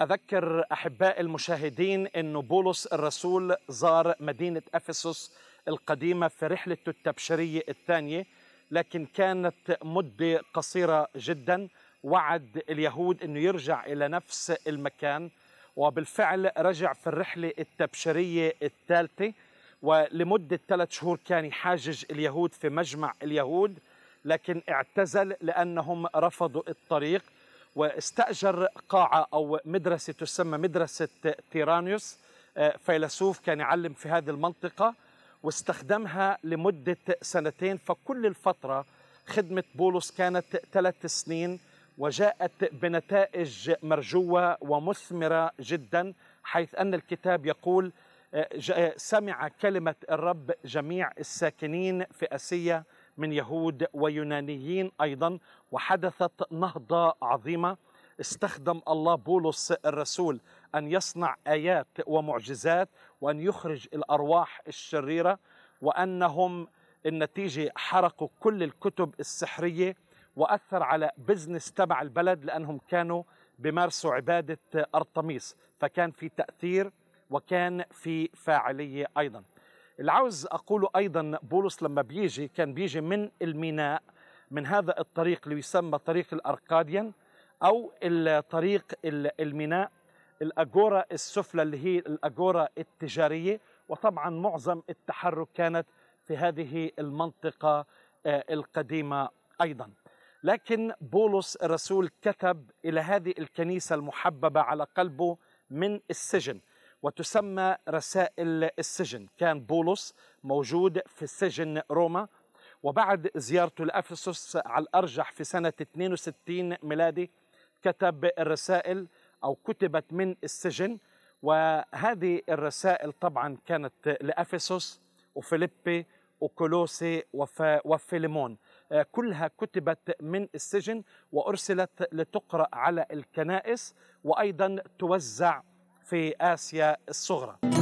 أذكر أحباء المشاهدين أن بولس الرسول زار مدينة أفسس القديمة في رحلة التبشيرية الثانية لكن كانت مدة قصيرة جدا وعد اليهود أنه يرجع إلى نفس المكان وبالفعل رجع في الرحلة التبشيرية الثالثة ولمدة ثلاث شهور كان يحاجج اليهود في مجمع اليهود لكن اعتزل لأنهم رفضوا الطريق واستأجر قاعة أو مدرسة تسمى مدرسة تيرانيوس آه، فيلسوف كان يعلم في هذه المنطقة واستخدمها لمدة سنتين فكل الفترة خدمة بولس كانت ثلاث سنين وجاءت بنتائج مرجوة ومثمرة جدا حيث أن الكتاب يقول آه، سمع كلمة الرب جميع الساكنين في أسيا من يهود ويونانيين ايضا وحدثت نهضه عظيمه استخدم الله بولس الرسول ان يصنع ايات ومعجزات وان يخرج الارواح الشريره وانهم النتيجه حرقوا كل الكتب السحريه واثر على بزنس تبع البلد لانهم كانوا بمارسوا عباده ارطميس فكان في تاثير وكان في فاعليه ايضا اللي عاوز اقوله ايضا بولس لما بيجي كان بيجي من الميناء من هذا الطريق اللي يسمى طريق الارقاديان او الطريق الميناء الاجورا السفلى اللي هي الاجورا التجاريه وطبعا معظم التحرك كانت في هذه المنطقه آه، القديمه ايضا لكن بولس الرسول كتب الى هذه الكنيسه المحببه على قلبه من السجن وتسمى رسائل السجن كان بولس موجود في سجن روما وبعد زيارته لأفسس على الأرجح في سنة 62 ميلادي كتب الرسائل أو كتبت من السجن وهذه الرسائل طبعا كانت لأفسس وفيليبي وكولوسي وفيليمون آه، كلها كتبت من السجن وأرسلت لتقرأ على الكنائس وأيضا توزع في آسيا الصغرى